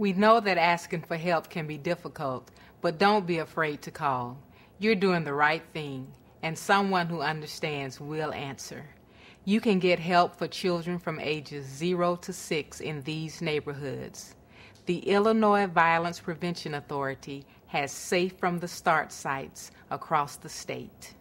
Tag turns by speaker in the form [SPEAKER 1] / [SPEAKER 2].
[SPEAKER 1] We know that asking for help can
[SPEAKER 2] be difficult, but don't be afraid to call. You're doing the right thing, and someone who understands will answer. You can get help for children from ages 0 to 6 in these neighborhoods. The Illinois Violence Prevention Authority has Safe from the Start sites across the state.